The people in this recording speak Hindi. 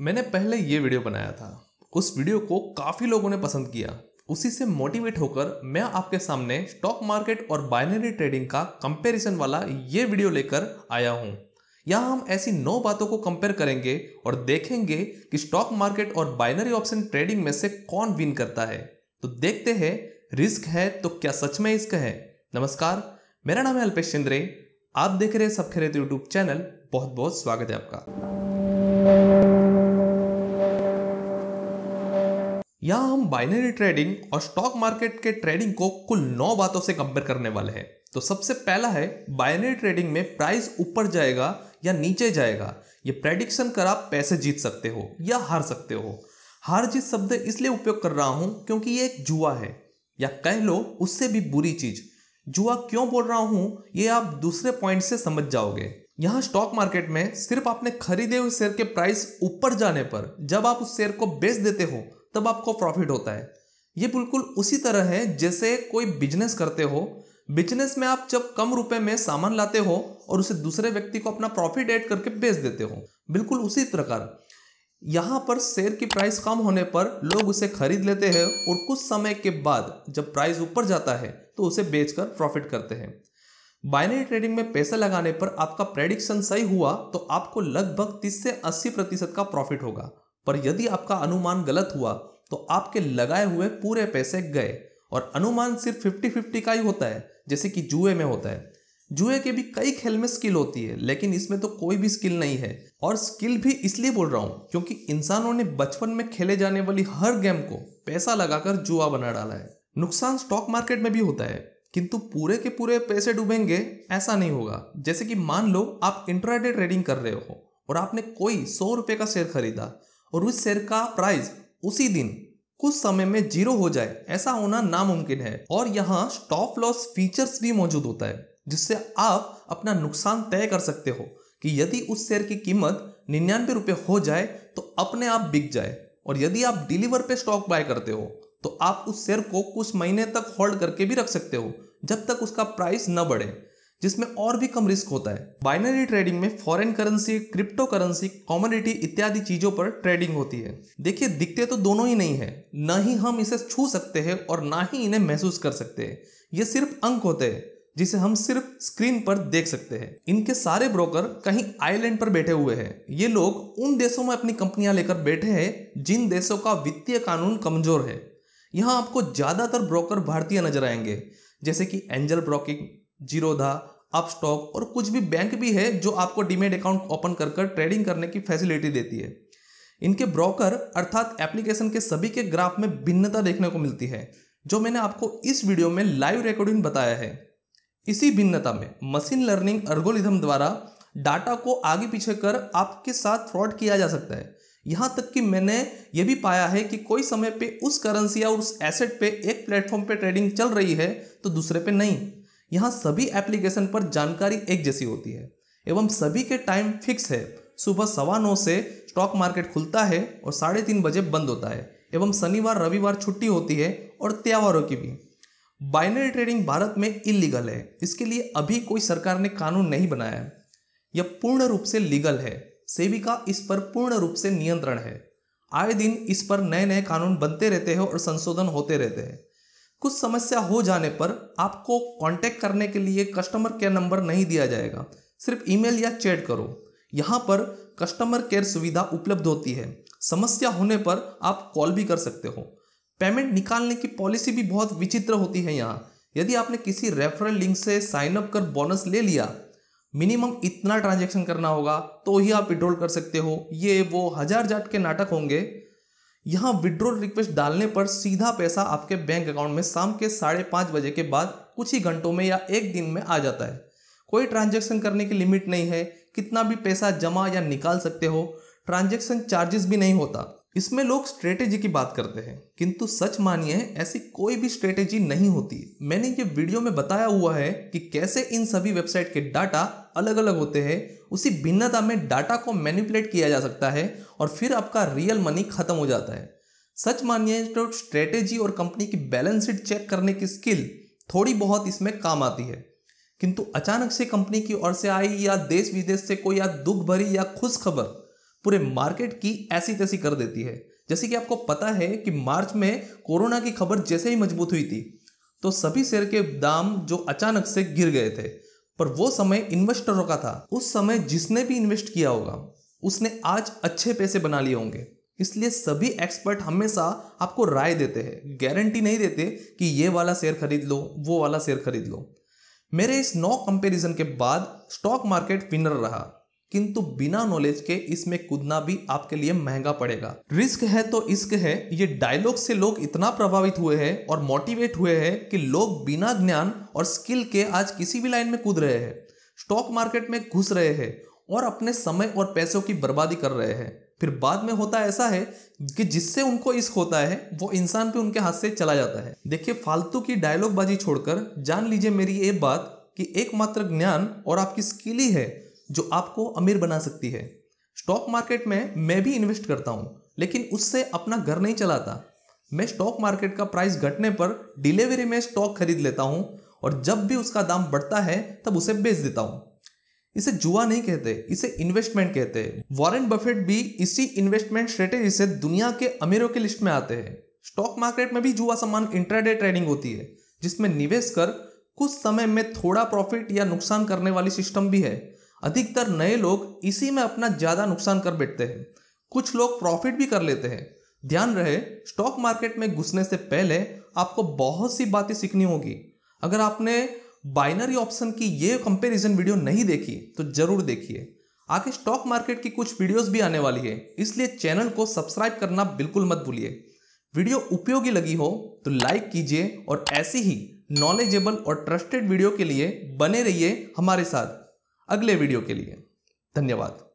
मैंने पहले ये वीडियो बनाया था उस वीडियो को काफ़ी लोगों ने पसंद किया उसी से मोटिवेट होकर मैं आपके सामने स्टॉक मार्केट और बाइनरी ट्रेडिंग का कंपैरिजन वाला ये वीडियो लेकर आया हूँ यहाँ हम ऐसी नौ बातों को कंपेयर करेंगे और देखेंगे कि स्टॉक मार्केट और बाइनरी ऑप्शन ट्रेडिंग में से कौन विन करता है तो देखते हैं रिस्क है तो क्या सच में इसका है नमस्कार मेरा नाम है अल्पेश शिंद्रे आप देख रहे हैं सब खेरे यूट्यूब चैनल बहुत बहुत स्वागत है आपका यहाँ हम बाइनरी ट्रेडिंग और स्टॉक मार्केट के ट्रेडिंग को कुल नौ बातों से कंपेयर करने वाले हैं तो सबसे पहला है बाइनरी ट्रेडिंग में प्राइस ऊपर जाएगा या नीचे जाएगा ये प्रेडिक्शन कर आप पैसे जीत सकते हो या हार सकते हो हार जीत शब्द इसलिए उपयोग कर रहा हूँ क्योंकि ये एक जुआ है या कह लो उससे भी बुरी चीज जुआ क्यों बोल रहा हूँ ये आप दूसरे पॉइंट से समझ जाओगे यहाँ स्टॉक मार्केट में सिर्फ आपने खरीदे हुए शेयर के प्राइस ऊपर जाने पर जब आप उस शेयर को बेच देते हो तब आपको प्रॉफिट होता है ये बिल्कुल उसी तरह है जैसे कोई बिजनेस करते हो बिजनेस में आप जब कम रुपए में सामान लाते हो और उसे दूसरे व्यक्ति को अपना प्रॉफिट ऐड करके बेच देते हो बिल्कुल उसी प्रकार यहाँ पर शेयर की प्राइस कम होने पर लोग उसे खरीद लेते हैं और कुछ समय के बाद जब प्राइस ऊपर जाता है तो उसे बेचकर प्रॉफिट करते हैं बाइनरी ट्रेडिंग में पैसा लगाने पर आपका प्रेडिक्शन सही हुआ तो आपको लगभग 30 से 80 प्रतिशत का प्रॉफिट होगा पर यदि आपका अनुमान गलत हुआ तो आपके लगाए हुए पूरे पैसे गए और अनुमान सिर्फ फिफ्टी फिफ्टी का ही होता है जैसे कि जुए में होता है जुए के भी कई खेल में स्किल होती है लेकिन इसमें तो कोई भी स्किल नहीं है और स्किल भी इसलिए बोल रहा हूँ क्योंकि इंसानों ने बचपन में खेले जाने वाली हर गेम को पैसा लगाकर जुआ बना डाला है नुकसान स्टॉक मार्केट में भी होता है किंतु पूरे के पूरे पैसे डूबेंगे ऐसा नहीं होगा जैसे कि मान लो आप इंट्राडे ट्रेडिंग कर रहे हो और आपने कोई सौ रुपये का शेयर खरीदा और उस शेयर का प्राइस उसी दिन कुछ समय में जीरो हो जाए ऐसा होना नामुमकिन है और यहाँ स्टॉप लॉस फीचर्स भी मौजूद होता है जिससे आप अपना नुकसान तय कर सकते हो कि यदि उस शेयर की कीमत निन्यानवे रुपये हो जाए तो अपने आप बिक जाए और यदि आप डिलीवर पे स्टॉक बाय करते हो तो आप उस शेयर को कुछ महीने तक होल्ड करके भी रख सकते हो जब तक उसका प्राइस न बढ़े जिसमें और भी कम रिस्क होता है बाइनरी ट्रेडिंग में foreign currency crypto currency commodity इत्यादि चीजों पर ट्रेडिंग होती है देखिए दिखते तो दोनों ही नहीं है न ही हम इसे छू सकते हैं और ना ही इन्हें महसूस कर सकते हैं ये सिर्फ अंक होते हैं जिसे हम सिर्फ स्क्रीन पर देख सकते हैं इनके सारे ब्रोकर कहीं आइलैंड पर बैठे हुए हैं ये लोग उन देशों में अपनी कंपनियां लेकर बैठे हैं जिन देशों का वित्तीय कानून कमजोर है यहाँ आपको ज़्यादातर ब्रोकर भारतीय नजर आएंगे जैसे कि एंजल ब्रोकिंग जीरोधा आप स्टॉक और कुछ भी बैंक भी है जो आपको डीमेट अकाउंट ओपन कर कर ट्रेडिंग करने की फैसिलिटी देती है इनके ब्रोकर अर्थात एप्लीकेशन के सभी के ग्राफ में भिन्नता देखने को मिलती है जो मैंने आपको इस वीडियो में लाइव रिकॉर्डिंग बताया है इसी भिन्नता में मशीन लर्निंग अर्गोलिज्म द्वारा डाटा को आगे पीछे कर आपके साथ फ्रॉड किया जा सकता है यहाँ तक कि मैंने ये भी पाया है कि कोई समय पे उस करेंसी या उस एसेट पे एक प्लेटफॉर्म पे ट्रेडिंग चल रही है तो दूसरे पे नहीं यहाँ सभी एप्लीकेशन पर जानकारी एक जैसी होती है एवं सभी के टाइम फिक्स है सुबह सवा नौ से स्टॉक मार्केट खुलता है और साढ़े तीन बजे बंद होता है एवं शनिवार रविवार छुट्टी होती है और त्योहारों की भी बाइनरी ट्रेडिंग भारत में इलीगल है इसके लिए अभी कोई सरकार ने कानून नहीं बनाया है यह पूर्ण रूप से लीगल है सेबी का इस पर पूर्ण रूप से नियंत्रण है आए दिन इस पर नए नए कानून बनते रहते हैं और संशोधन होते रहते हैं कुछ समस्या हो जाने पर आपको कांटेक्ट करने के लिए कस्टमर केयर नंबर नहीं दिया जाएगा सिर्फ ईमेल या चैट करो यहाँ पर कस्टमर केयर सुविधा उपलब्ध होती है समस्या होने पर आप कॉल भी कर सकते हो पेमेंट निकालने की पॉलिसी भी बहुत विचित्र होती है यहाँ यदि आपने किसी रेफरल लिंक से साइन अप कर बोनस ले लिया मिनिमम इतना ट्रांजैक्शन करना होगा तो ही आप विड्रॉल कर सकते हो ये वो हजार जाट के नाटक होंगे यहाँ विड्रोल रिक्वेस्ट डालने पर सीधा पैसा आपके बैंक अकाउंट में शाम के साढ़े पाँच बजे के बाद कुछ ही घंटों में या एक दिन में आ जाता है कोई ट्रांजेक्शन करने की लिमिट नहीं है कितना भी पैसा जमा या निकाल सकते हो ट्रांजेक्शन चार्जेस भी नहीं होता इसमें लोग स्ट्रेटेजी की बात करते हैं किंतु सच मानिए ऐसी कोई भी स्ट्रेटेजी नहीं होती मैंने ये वीडियो में बताया हुआ है कि कैसे इन सभी वेबसाइट के डाटा अलग अलग होते हैं उसी भिन्नता में डाटा को मैनिपुलेट किया जा सकता है और फिर आपका रियल मनी खत्म हो जाता है सच मानिए तो स्ट्रेटेजी और कंपनी की बैलेंस शीट चेक करने की स्किल थोड़ी बहुत इसमें काम आती है किंतु अचानक से कंपनी की ओर से आई या देश विदेश से कोई या दुख भरी या खुश खबर पूरे मार्केट की ऐसी तैसी कर देती है जैसे कि आपको पता है कि मार्च में कोरोना की खबर जैसे ही मजबूत हुई थी तो सभी शेयर के दाम जो अचानक से गिर गए थे पर वो समय इन्वेस्टरों का था उस समय जिसने भी इन्वेस्ट किया होगा उसने आज अच्छे पैसे बना लिए होंगे इसलिए सभी एक्सपर्ट हमेशा आपको राय देते हैं गारंटी नहीं देते कि ये वाला शेयर खरीद लो वो वाला शेयर खरीद लो मेरे इस नौ कंपैरिजन के बाद स्टॉक मार्केट विनर रहा किंतु बिना नॉलेज के इसमें कूदना भी आपके लिए महंगा पड़ेगा रिस्क है तो इश्क है ये डायलॉग से लोग इतना प्रभावित हुए हैं और मोटिवेट हुए हैं कि लोग बिना ज्ञान और स्किल के आज किसी भी लाइन में कूद रहे हैं स्टॉक मार्केट में घुस रहे हैं और अपने समय और पैसों की बर्बादी कर रहे हैं फिर बाद में होता ऐसा है कि जिससे उनको इश्क होता है वो इंसान पे उनके हाथ से चला जाता है देखिए फालतू की डायलॉग बाजी छोड़कर जान लीजिए मेरी ये बात कि एकमात्र ज्ञान और आपकी स्किल ही है जो आपको अमीर बना सकती है स्टॉक मार्केट में मैं भी इन्वेस्ट करता हूँ लेकिन उससे अपना घर नहीं चलाता मैं स्टॉक मार्केट का प्राइस घटने पर डिलीवरी में स्टॉक खरीद लेता हूँ और जब भी उसका दाम बढ़ता है तब उसे बेच देता हूँ इसे जुआ नहीं कहते इसे इन्वेस्टमेंट कहते हैं वॉरेन बफेट भी इसी इन्वेस्टमेंट स्ट्रेटेजी से दुनिया के अमीरों की लिस्ट में आते हैं स्टॉक मार्केट में भी जुआ समान इंट्राडे ट्रेडिंग होती है जिसमें निवेश कर कुछ समय में थोड़ा प्रॉफिट या नुकसान करने वाली सिस्टम भी है अधिकतर नए लोग इसी में अपना ज़्यादा नुकसान कर बैठते हैं कुछ लोग प्रॉफिट भी कर लेते हैं ध्यान रहे स्टॉक मार्केट में घुसने से पहले आपको बहुत सी बातें सीखनी होगी अगर आपने बाइनरी ऑप्शन की ये कंपैरिजन वीडियो नहीं देखी तो ज़रूर देखिए आगे स्टॉक मार्केट की कुछ वीडियोस भी आने वाली है इसलिए चैनल को सब्सक्राइब करना बिल्कुल मत भूलिए वीडियो उपयोगी लगी हो तो लाइक कीजिए और ऐसी ही नॉलेजेबल और ट्रस्टेड वीडियो के लिए बने रहिए हमारे साथ अगले वीडियो के लिए धन्यवाद